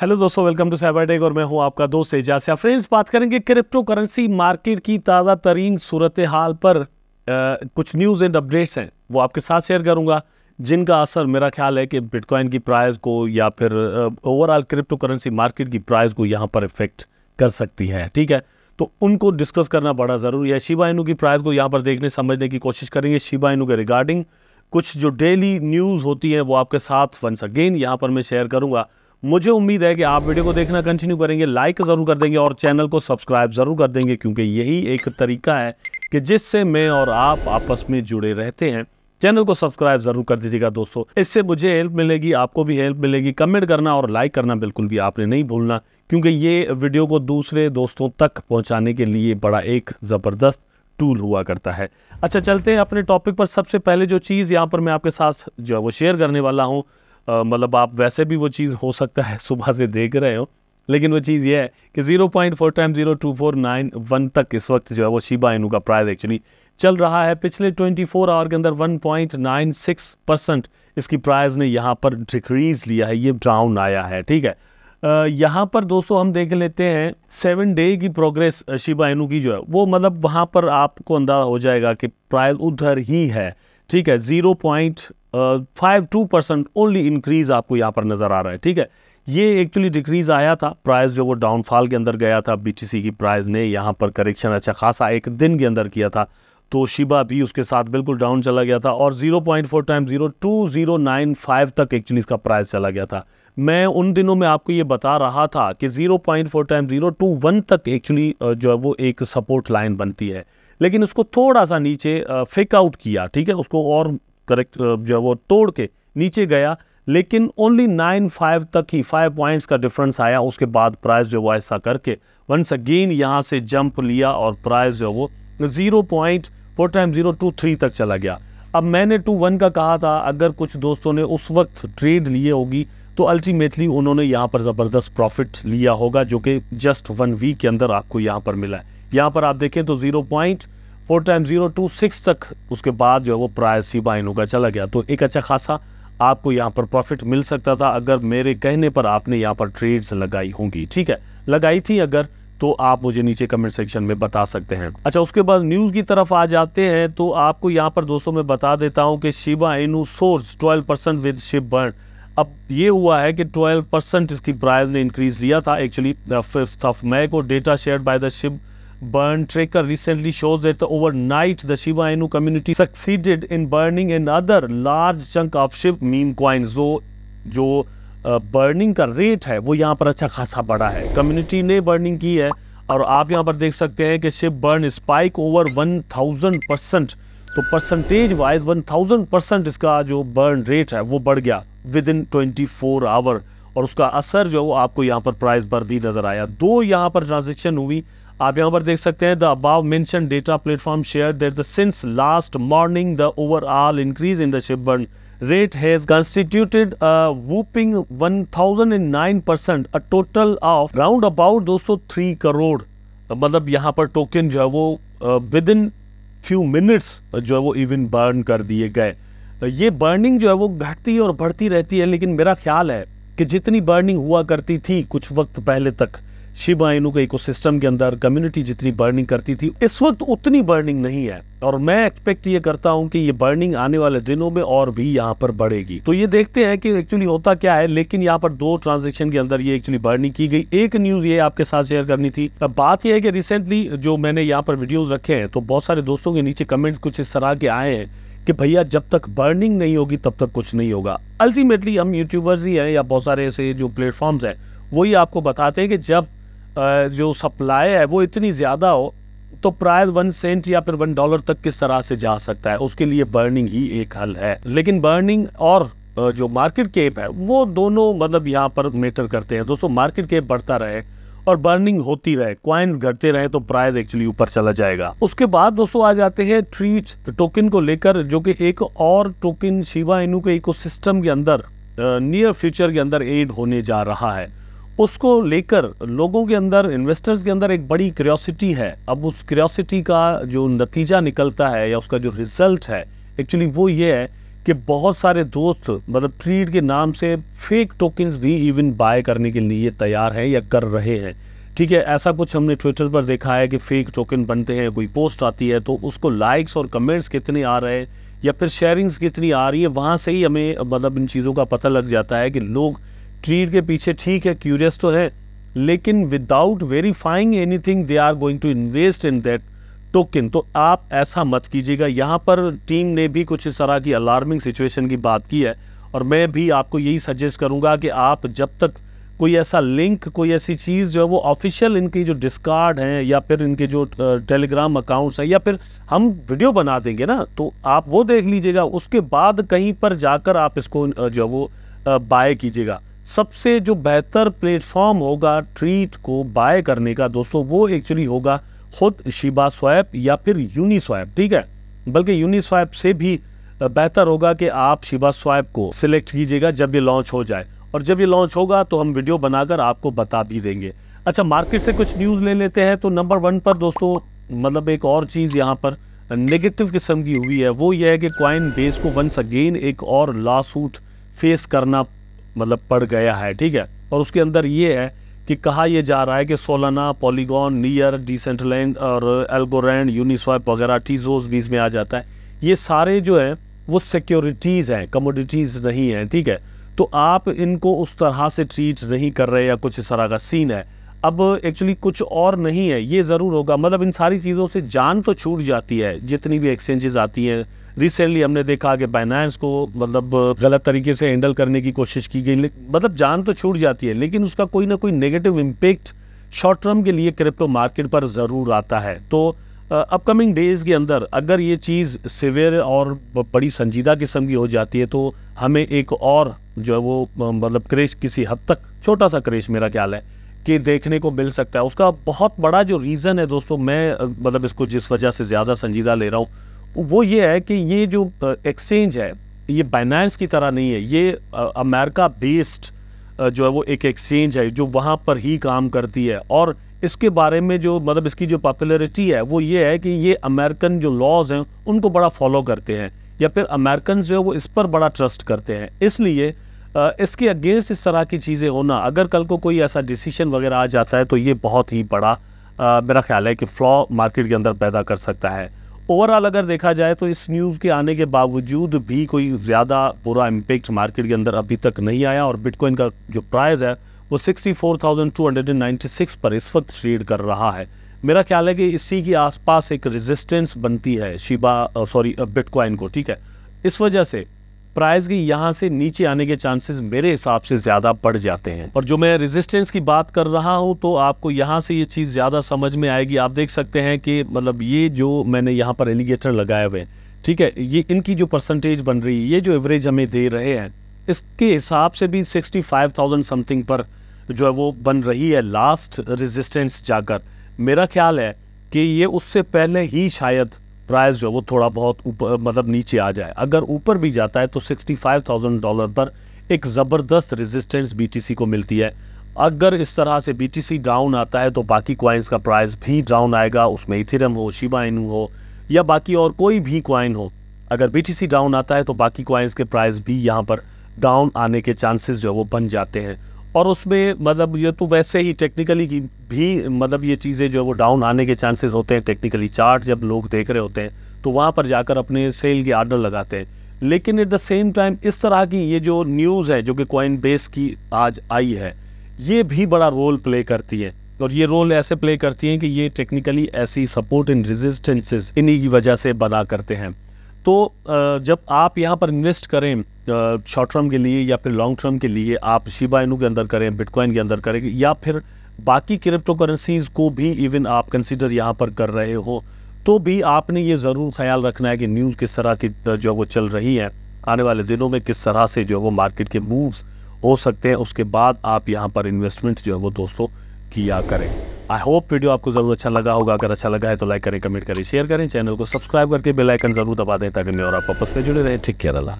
Hello दोस्तों welcome to cyber tech और मैं हूं आपका दोस्त या फ्रेंड्स बात करेंगे क्रिप्टो करेंसी मार्केट की ताज़ा तरीन सूरत हाल पर आ, कुछ न्यूज़ एंड अपडेट्स हैं वो आपके साथ शेयर करूंगा जिनका असर मेरा ख्याल है कि बिटकॉइन की प्राइस को या फिर ओवरऑल क्रिप्टो करेंसी मार्केट की प्राइस को यहाँ पर इफेक्ट कर सकती है ठीक है तो उनको डिस्कस करना बड़ा ज़रूरी है शिबा इनू की प्राइस को यहाँ पर देखने समझने की कोशिश करेंगे शिबा इनू के रिगार्डिंग कुछ जो डेली न्यूज़ होती है वो आपके साथ वंस अगेन यहाँ पर मैं शेयर करूँगा मुझे उम्मीद है कि आप वीडियो को देखना कंटिन्यू करेंगे लाइक ज़रूर कर देंगे और चैनल को सब्सक्राइब ज़रूर कर देंगे क्योंकि यही एक तरीका है कि जिससे मैं और आप आपस में जुड़े रहते हैं चैनल को सब्सक्राइब जरूर कर दीजिएगा दोस्तों इससे मुझे हेल्प मिलेगी आपको भी हेल्प मिलेगी कमेंट करना और लाइक करना बिल्कुल भी आपने नहीं भूलना क्योंकि ये वीडियो को दूसरे दोस्तों तक पहुंचाने के लिए बड़ा एक ज़बरदस्त टूल हुआ करता है अच्छा चलते हैं अपने टॉपिक पर सबसे पहले जो चीज़ यहाँ पर मैं आपके साथ जो है वो शेयर करने वाला हूँ मतलब आप वैसे भी वो चीज़ हो सकता है सुबह से देख रहे हो लेकिन वो चीज़ ये है कि zero point four time zero two four nine one तक इस वक्त जो है वो शिबा इनू का प्राइस एक्चुअली चल रहा है पिछले ट्वेंटी फोर आवर के अंदर one point nine six percent इसकी प्राइस ने यहाँ पर डिक्रीज लिया है ये डाउन आया है ठीक है यहाँ पर दोस्तों हम देख लेते हैं सेवन डे की प्रोग्रेस शिबा इनू की जो है वो मतलब वहाँ पर आपको अंदाजा हो जाएगा कि प्राइस उधर ही है ठीक है zero point five two percent only increase आपको यहाँ पर नज़र आ रहा है ठीक है ये एक्चुअली डिक्रीज आया था प्राइस जो वो डाउनफॉल के अंदर गया था बीटीसी की प्राइस ने यहाँ पर करेक्शन अच्छा खासा एक दिन के अंदर किया था तो शिबा भी उसके साथ बिल्कुल डाउन चला गया था और 0.4 टाइम जीरो तक एक्चुअली इसका प्राइस चला गया था मैं उन दिनों में आपको ये बता रहा था कि 0.4 टाइम 0.21 तक एक्चुअली uh, जो है वो एक सपोर्ट लाइन बनती है लेकिन उसको थोड़ा सा नीचे फेक आउट किया ठीक है उसको और करेक्ट जो है वो तोड़ के नीचे गया लेकिन ओनली नाइन फाइव तक ही फाइव पॉइंट्स का डिफरेंस आया उसके बाद प्राइस जो वो ऐसा करके वंस अगेन यहाँ से जंप लिया और प्राइस जो है वो zero point four time zero two three तक चला गया अब मैंने टू वन का कहा था अगर कुछ दोस्तों ने उस वक्त ट्रेड लिए होगी तो अल्टीमेटली उन्होंने यहाँ पर ज़बरदस्त प्रॉफिट लिया होगा जो कि जस्ट वन वीक के अंदर आपको यहाँ पर मिला है यहाँ पर आप देखें तो zero point four time zero two six तक उसके बाद जो है वो प्राइस ही बाइन होगा चला गया तो एक अच्छा खासा आपको यहाँ पर प्रॉफिट मिल सकता था अगर मेरे कहने पर आपने यहाँ पर ट्रेड्स लगाई होंगी ठीक है लगाई थी अगर तो आप मुझे नीचे कमेंट सेक्शन में बता सकते हैं अच्छा उसके बाद न्यूज़ की तरफ आ जाते हैं तो आपको यहाँ पर दोस्तों मैं बता देता हूँ कि Shiba Inu source twelve percent with ship burn अब ये हुआ है कि 12 परसेंट इसकी प्राइस ने इंक्रीज लिया था एक्चुअली फिफ्थ ऑफ मई को data share by the ship burn tracker recently shows that overnight the Shiba Inu community succeeded in burning another large chunk of Shiba meme coins. So, jo burning का rate है वो यहाँ पर अच्छा खासा बढ़ा है कम्युनिटी ने बर्निंग की है और आप यहाँ पर देख सकते हैं कि ship burn spike over 1000 percent तो परसेंटेज वाइज 1000 परसेंट इसका जो बर्न रेट है वो बढ़ गया विद इन ट्वेंटी आवर और उसका असर जो आपको यहाँ पर प्राइस पर भी नज़र आया दो यहाँ पर ट्रांजेक्शन हुई आप यहाँ पर देख सकते हैं the above mention data platform share that the since last morning the overall increase in the ship burn rate has constituted a whooping 1009 percent a total of round about 203 crore मतलब यहाँ पर टोकन जो है वो विद इन फ्यू मिनट्स जो है वो even burn कर दिए गए ये बर्निंग जो है वो घटती और बढ़ती रहती है लेकिन मेरा ख्याल है कि जितनी बर्निंग हुआ करती थी कुछ वक्त पहले तक शिबा इनू के इकोसिस्टम के अंदर कम्युनिटी जितनी बर्निंग करती थी इस वक्त उतनी बर्निंग नहीं है और मैं एक्सपेक्ट ये करता हूँ कि ये बर्निंग आने वाले दिनों में और भी यहाँ पर बढ़ेगी तो ये देखते हैं कि एक्चुअली होता क्या है लेकिन यहाँ पर दो ट्रांजेक्शन के अंदर ये एक्चुअली बर्निंग की गई एक न्यूज ये आपके साथ शेयर करनी थी अब बात यह है कि रिसेंटली जो मैंने यहाँ पर वीडियोज रखे हैं तो बहुत सारे दोस्तों के नीचे कमेंट्स कुछ इस तरह के आए हैं कि भैया जब तक बर्निंग नहीं होगी तब तक कुछ नहीं होगा अल्टीमेटली हम यूट्यूबर्स ही हैं या बहुत सारे ऐसे जो प्लेटफॉर्म्स हैं वही आपको बताते हैं कि जब जो सप्लाई है वो इतनी ज़्यादा हो तो प्रायर वन सेंट या फिर वन डॉलर तक किस तरह से जा सकता है उसके लिए बर्निंग ही एक हल है लेकिन बर्निंग और जो मार्केट केप है वो दोनों मतलब यहाँ पर मेटर करते हैं दोस्तों मार्केट केप बढ़ता रहे और बर्निंग होती रहे क्वाइंस घटते रहे तो प्राइस एक्चुअली ऊपर चला जाएगा उसके बाद दोस्तों आ जाते हैं ट्रीट टोकन को लेकर जो कि एक और टोकन शिवा इनू के इकोसिस्टम के अंदर नियर फ्यूचर के अंदर एड होने जा रहा है उसको लेकर लोगों के अंदर इन्वेस्टर्स के अंदर एक बड़ी क्रियोसिटी है अब उस क्रियोसिटी का जो नतीजा निकलता है या उसका जो रिजल्ट है एक्चुअली वो ये है कि बहुत सारे दोस्त मतलब ट्रीड के नाम से फेक टोकन्स भी इवन बाय करने के लिए तैयार हैं या कर रहे हैं ठीक है ऐसा कुछ हमने ट्विटर पर देखा है कि फेक टोकन बनते हैं कोई पोस्ट आती है तो उसको लाइक्स और कमेंट्स कितने आ रहे हैं या फिर शेयरिंग्स कितनी आ रही है वहाँ से ही हमें मतलब इन चीज़ों का पता लग जाता है कि लोग ट्रीड के पीछे ठीक है क्यूरियस तो है लेकिन without verifying anything they are going to invest in that token तो आप ऐसा मत कीजिएगा यहाँ पर टीम ने भी कुछ इस तरह की अलार्मिंग सिचुएशन की बात की है और मैं भी आपको यही सजेस्ट करूँगा कि आप जब तक कोई ऐसा लिंक कोई ऐसी चीज़ जो है वो ऑफिशियल इनकी जो डिस्कार्ड हैं या फिर इनके जो टेलीग्राम अकाउंट्स हैं या फिर हम वीडियो बना देंगे ना तो आप वो देख लीजिएगा उसके बाद कहीं पर जाकर आप इसको जो है वो बाय कीजिएगा सबसे जो बेहतर प्लेटफॉर्म होगा ट्रीट को बाय करने का दोस्तों वो एक्चुअली होगा खुद शिबा स्वैप या फिर यूनी स्वैप ठीक है बल्कि यूनी स्वैप से भी बेहतर होगा कि आप शिबा स्वैप को सिलेक्ट कीजिएगा जब ये लॉन्च हो जाए और जब ये लॉन्च होगा तो हम वीडियो बनाकर आपको बता भी देंगे अच्छा मार्केट से कुछ न्यूज़ ले लेते हैं तो नंबर वन पर दोस्तों मतलब एक और चीज़ यहाँ पर नेगेटिव किस्म की हुई है वो यह है कि क्वाइन बेस को वंस अगेन एक और लॉ सूट फेस करना मतलब पड़ गया है ठीक है और उसके अंदर ये है कि कहा यह जा रहा है कि सोलाना पॉलीगॉन नियर डिसेंटलैंड और एल्गोरैंड यूनिस्वाइप वगैरह टीजोज बीच में आ जाता है ये सारे जो हैं वो सिक्योरिटीज़ हैं कमोडिटीज़ नहीं हैं ठीक है तो आप इनको उस तरह से ट्रीट नहीं कर रहे या कुछ इस तरह का सीन है अब एक्चुअली कुछ और नहीं है ये ज़रूर होगा मतलब इन सारी चीज़ों से जान तो छूट जाती है जितनी भी एक्सचेंजेस आती हैं रिसेंटली हमने देखा कि फाइनेंस को मतलब गलत तरीके से हैंडल करने की कोशिश की गई मतलब जान तो छूट जाती है लेकिन उसका कोई ना कोई नेगेटिव इम्पेक्ट शॉर्ट टर्म के लिए क्रिप्टो मार्केट पर ज़रूर आता है तो अपकमिंग डेज़ के अंदर अगर ये चीज़ सिवियर और बड़ी संजीदा किस्म की हो जाती है तो हमें एक और जो है वो मतलब क्रेश किसी हद तक छोटा सा क्रेश मेरा ख्याल है कि देखने को मिल सकता है उसका बहुत बड़ा जो रीज़न है दोस्तों मैं मतलब इसको जिस वजह से ज़्यादा संजीदा ले रहा हूँ वो ये है कि ये जो एक्सचेंज है ये बाइनेंस की तरह नहीं है ये अमेरिका बेस्ड जो है वो एक एक्सचेंज है जो वहाँ पर ही काम करती है और इसके बारे में जो मतलब इसकी जो पॉपुलरिटी है वो ये है कि ये अमेरिकन जो लॉज हैं उनको बड़ा फॉलो करते हैं या फिर अमेरिकन जो है वो इस पर बड़ा ट्रस्ट करते हैं इसलिए इसके अगेंस्ट इस तरह की चीज़ें होना अगर कल को कोई ऐसा डिसीजन वगैरह आ जाता है तो ये बहुत ही बड़ा आ, मेरा ख्याल है कि फ्लॉ मार्केट के अंदर पैदा कर सकता है ओवरऑल अगर देखा जाए तो इस न्यूज़ के आने के बावजूद भी कोई ज़्यादा बुरा इम्पेक्ट मार्केट के अंदर अभी तक नहीं आया और बिटकॉइन का जो प्राइस है वो 64,296 पर इस वक्त ट्रेड कर रहा है मेरा ख्याल है कि इसी के आसपास एक रेजिस्टेंस बनती है शिबा सॉरी बिटकॉइन को ठीक है इस वजह से प्राइस के यहाँ से नीचे आने के चांसेस मेरे हिसाब से ज़्यादा बढ़ जाते हैं और जो मैं रेजिस्टेंस की बात कर रहा हूँ तो आपको यहाँ से ये चीज़ ज़्यादा समझ में आएगी आप देख सकते हैं कि मतलब ये जो मैंने यहाँ पर एलिगेटर लगाए हुए हैं ठीक है ये इनकी जो परसेंटेज बन रही है ये जो एवरेज हमें दे रहे हैं इसके हिसाब से भी सिक्सटी समथिंग पर जो है वो बन रही है लास्ट रेजिस्टेंस जाकर मेरा ख्याल है कि ये उससे पहले ही शायद प्राइस जो है वो थोड़ा बहुत ऊपर मतलब नीचे आ जाए अगर ऊपर भी जाता है तो 65,000 डॉलर पर एक ज़बरदस्त रेजिस्टेंस बीटीसी को मिलती है अगर इस तरह से बीटीसी डाउन आता है तो बाकी क्वाइंस का प्राइस भी डाउन आएगा उसमें इथिरम हो शिबा हो या बाकी और कोई भी क्वाइन हो अगर बी डाउन आता है तो बाकी क्वाइंस के प्राइस भी यहाँ पर डाउन आने के चांसेस जो है वो बन जाते हैं और उसमें मतलब ये तो वैसे ही टेक्निकली की भी मतलब ये चीज़ें जो है वो डाउन आने के चांसेस होते हैं टेक्निकली चार्ट जब लोग देख रहे होते हैं तो वहाँ पर जाकर अपने सेल के आर्डर लगाते हैं लेकिन एट द सेम टाइम इस तरह की ये जो न्यूज़ है जो कि कॉइन बेस की आज आई है ये भी बड़ा रोल प्ले करती है और ये रोल ऐसे प्ले करती हैं कि ये टेक्निकली ऐसी सपोर्ट इन रेजिस्टेंसेस इन्हीं की वजह से बना करते हैं तो जब आप यहाँ पर इन्वेस्ट करें शॉर्ट टर्म के लिए या फिर लॉन्ग टर्म के लिए आप शिबा इनू के अंदर करें बिटकॉइन के अंदर करें या फिर बाकी क्रिप्टो करेंसीज को भी इवन आप कंसिडर यहाँ पर कर रहे हो तो भी आपने ये ज़रूर ख्याल रखना है कि न्यूज़ किस तरह की जो वो चल रही है आने वाले दिनों में किस तरह से जो वो मार्केट के मूव्स हो सकते हैं उसके बाद आप यहाँ पर इन्वेस्टमेंट जो है वो दोस्तों किया करें आई होप वीडियो आपको ज़रूर अच्छा लगा होगा अगर अच्छा लगा है तो लाइक करें कमेंट करें शेयर करें चैनल को सब्सक्राइब करके बेल आइकन जरूर दबा दें ताकि मैं और आप आपस में जुड़े रहें ठीक केयर अल्लाह